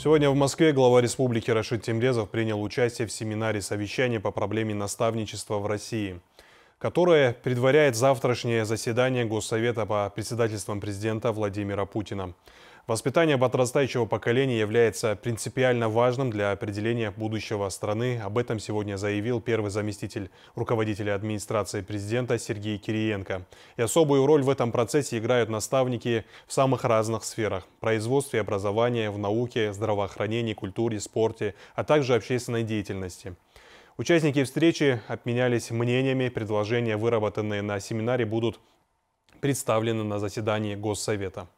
Сегодня в Москве глава республики Рашид Темрезов принял участие в семинаре совещания по проблеме наставничества в России, которое предваряет завтрашнее заседание Госсовета по председательствам президента Владимира Путина. Воспитание подрастающего поколения является принципиально важным для определения будущего страны. Об этом сегодня заявил первый заместитель руководителя администрации президента Сергей Кириенко. И особую роль в этом процессе играют наставники в самых разных сферах – производстве, образовании, в науке, здравоохранении, культуре, спорте, а также общественной деятельности. Участники встречи обменялись мнениями, предложения, выработанные на семинаре, будут представлены на заседании Госсовета.